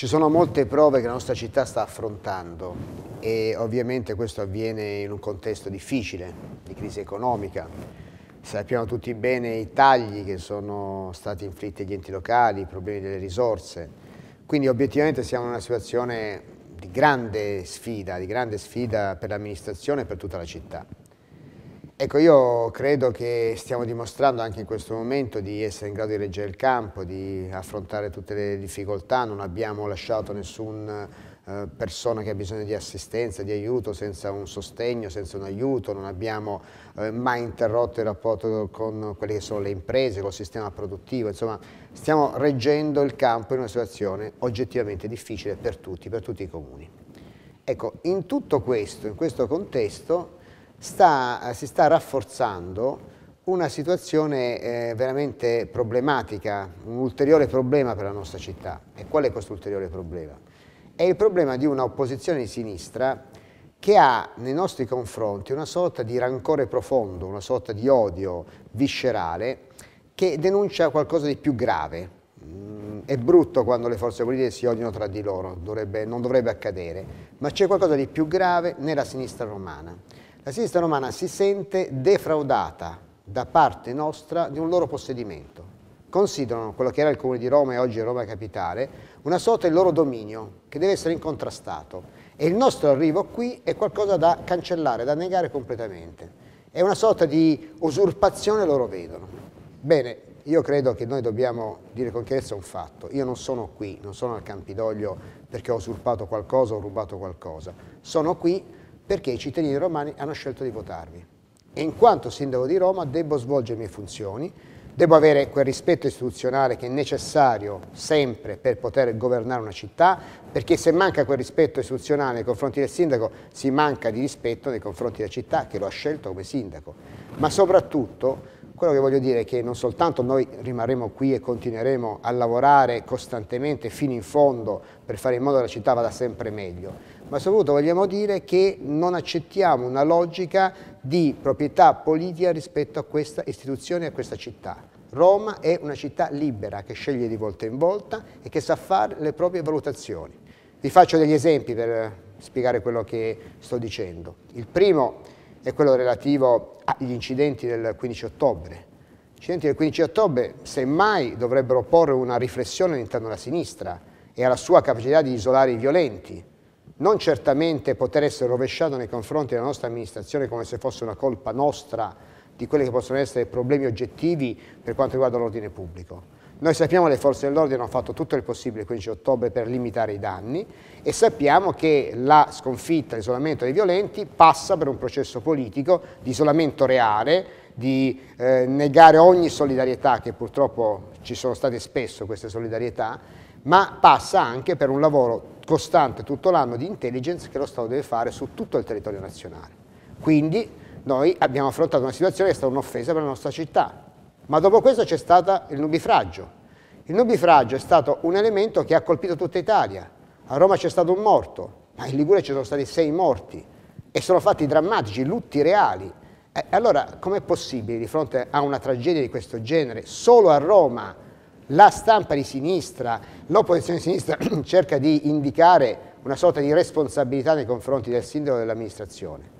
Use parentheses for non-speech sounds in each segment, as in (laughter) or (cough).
Ci sono molte prove che la nostra città sta affrontando e ovviamente questo avviene in un contesto difficile, di crisi economica. Sappiamo tutti bene i tagli che sono stati inflitti agli enti locali, i problemi delle risorse. Quindi obiettivamente siamo in una situazione di grande sfida, di grande sfida per l'amministrazione e per tutta la città. Ecco, io credo che stiamo dimostrando anche in questo momento di essere in grado di reggere il campo, di affrontare tutte le difficoltà, non abbiamo lasciato nessun eh, persona che ha bisogno di assistenza, di aiuto, senza un sostegno, senza un aiuto, non abbiamo eh, mai interrotto il rapporto con quelle che sono le imprese, col sistema produttivo, insomma stiamo reggendo il campo in una situazione oggettivamente difficile per tutti, per tutti i comuni. Ecco, in tutto questo, in questo contesto, sta, eh, si sta rafforzando una situazione eh, veramente problematica, un ulteriore problema per la nostra città. E qual è questo ulteriore problema? È il problema di una opposizione di sinistra che ha nei nostri confronti una sorta di rancore profondo, una sorta di odio viscerale che denuncia qualcosa di più grave. Mm, è brutto quando le forze politiche si odiano tra di loro, dovrebbe, non dovrebbe accadere, ma c'è qualcosa di più grave nella sinistra romana la sinistra romana si sente defraudata da parte nostra di un loro possedimento. Considerano quello che era il comune di Roma e oggi Roma Capitale una sorta di loro dominio che deve essere incontrastato e il nostro arrivo qui è qualcosa da cancellare, da negare completamente. È una sorta di usurpazione loro vedono. Bene, io credo che noi dobbiamo dire con chiarezza un fatto. Io non sono qui, non sono al Campidoglio perché ho usurpato qualcosa o rubato qualcosa. Sono qui perché i cittadini romani hanno scelto di votarmi. E in quanto sindaco di Roma devo svolgere le mie funzioni, devo avere quel rispetto istituzionale che è necessario sempre per poter governare una città, perché se manca quel rispetto istituzionale nei confronti del sindaco, si manca di rispetto nei confronti della città che lo ha scelto come sindaco. Ma soprattutto quello che voglio dire è che non soltanto noi rimarremo qui e continueremo a lavorare costantemente fino in fondo per fare in modo che la città vada sempre meglio, ma soprattutto vogliamo dire che non accettiamo una logica di proprietà politica rispetto a questa istituzione e a questa città. Roma è una città libera che sceglie di volta in volta e che sa fare le proprie valutazioni. Vi faccio degli esempi per spiegare quello che sto dicendo. Il primo è quello relativo agli incidenti del 15 ottobre. Gli incidenti del 15 ottobre semmai dovrebbero porre una riflessione all'interno della sinistra e alla sua capacità di isolare i violenti non certamente poter essere rovesciato nei confronti della nostra amministrazione come se fosse una colpa nostra di quelli che possono essere problemi oggettivi per quanto riguarda l'ordine pubblico. Noi sappiamo che le forze dell'ordine hanno fatto tutto il possibile il 15 ottobre per limitare i danni e sappiamo che la sconfitta, l'isolamento dei violenti passa per un processo politico di isolamento reale, di eh, negare ogni solidarietà, che purtroppo ci sono state spesso queste solidarietà, ma passa anche per un lavoro costante tutto l'anno di intelligence che lo Stato deve fare su tutto il territorio nazionale. Quindi noi abbiamo affrontato una situazione che è stata un'offesa per la nostra città, ma dopo questo c'è stato il nubifragio. Il nubifragio è stato un elemento che ha colpito tutta Italia. A Roma c'è stato un morto, ma in Liguria ci sono stati sei morti e sono fatti drammatici, lutti reali. Eh, allora com'è possibile di fronte a una tragedia di questo genere, solo a Roma, la stampa di sinistra, l'opposizione di sinistra (clears throat) cerca di indicare una sorta di responsabilità nei confronti del sindaco e dell'amministrazione.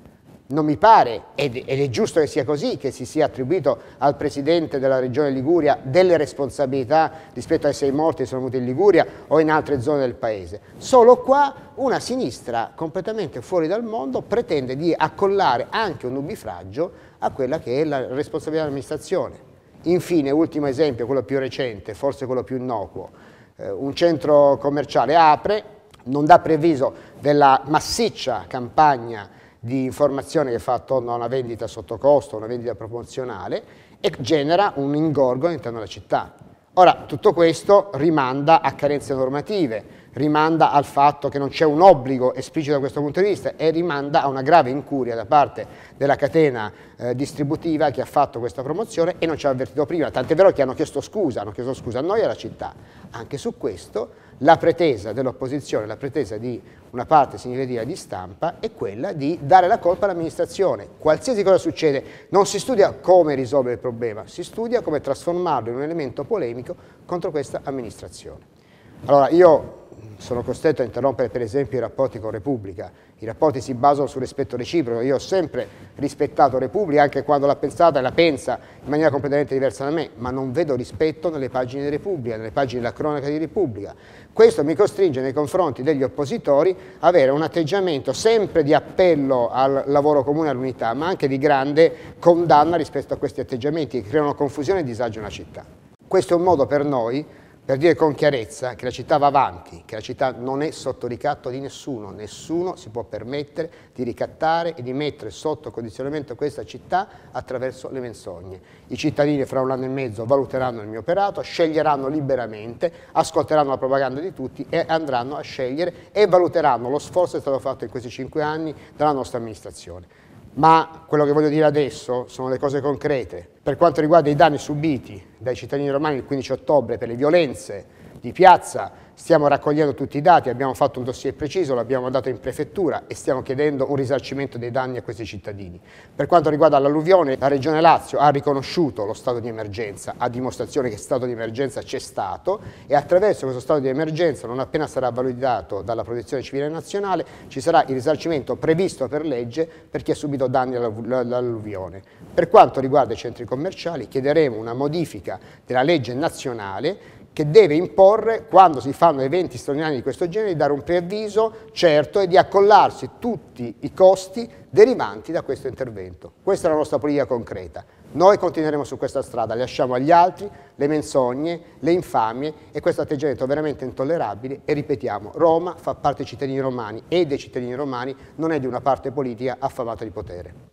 Non mi pare, ed, è giusto che sia così, che si sia attribuito al presidente della regione Liguria delle responsabilità rispetto ai sei morti che sono venuti in Liguria o in altre zone del paese. Solo qua una sinistra completamente fuori dal mondo pretende di accollare anche un nubifragio a quella che è la responsabilità dell'amministrazione. Infine, ultimo esempio, quello più recente, forse quello più innocuo, eh, un centro commerciale apre, non dà previso della massiccia campagna di informazione che fa attorno a una vendita sotto costo, una vendita promozionale, e genera un ingorgo all'interno della città. Ora, tutto questo rimanda a carenze normative, rimanda al fatto che non c'è un obbligo esplicito da questo punto di vista e rimanda a una grave incuria da parte della catena eh, distributiva che ha fatto questa promozione e non ci ha avvertito prima, tant'è vero che hanno chiesto scusa, hanno chiesto scusa a noi e alla città. Anche su questo la pretesa dell'opposizione, la pretesa di una parte significativa di stampa è quella di dare la colpa all'amministrazione. Qualsiasi cosa succede, non si studia come risolvere il problema, si studia come trasformarlo in un elemento polemico contro questa amministrazione. Allora, io sono costretto a interrompere per esempio i rapporti con Repubblica. I rapporti si basano sul rispetto reciproco. Io ho sempre rispettato Repubblica anche quando l'ha pensata e la pensa in maniera completamente diversa da me, ma non vedo rispetto nelle pagine di Repubblica, nelle pagine della cronaca di Repubblica. Questo mi costringe nei confronti degli oppositori ad avere un atteggiamento sempre di appello al lavoro comune, all'unità, ma anche di grande condanna rispetto a questi atteggiamenti che creano confusione e disagio nella città. Questo è un modo per noi per dire con chiarezza che la città va avanti, che la città non è sotto ricatto di nessuno, nessuno si può permettere di ricattare e di mettere sotto condizionamento questa città attraverso le menzogne. I cittadini fra un anno e mezzo valuteranno il mio operato, sceglieranno liberamente, ascolteranno la propaganda di tutti e andranno a scegliere e valuteranno lo sforzo che è stato fatto in questi cinque anni dalla nostra amministrazione ma quello che voglio dire adesso sono le cose concrete. Per quanto riguarda i danni subiti dai cittadini romani il 15 ottobre per le violenze di piazza, stiamo raccogliendo tutti i dati, abbiamo fatto un dossier preciso, l'abbiamo mandato in prefettura e stiamo chiedendo un risarcimento dei danni a questi cittadini. Per quanto riguarda l'alluvione, la Regione Lazio ha riconosciuto lo stato di emergenza, a dimostrazione che stato di emergenza c'è stato e attraverso questo stato di emergenza, non appena sarà validato dalla Protezione Civile Nazionale, ci sarà il risarcimento previsto per legge per chi ha subito danni all'alluvione. Per quanto riguarda i centri commerciali, chiederemo una modifica della legge nazionale che deve imporre, quando si fanno eventi straordinari di questo genere, di dare un preavviso certo e di accollarsi tutti i costi derivanti da questo intervento. Questa è la nostra politica concreta. Noi continueremo su questa strada, lasciamo agli altri le menzogne, le infamie e questo atteggiamento veramente intollerabile e ripetiamo, Roma fa parte dei cittadini romani e dei cittadini romani non è di una parte politica affamata di potere.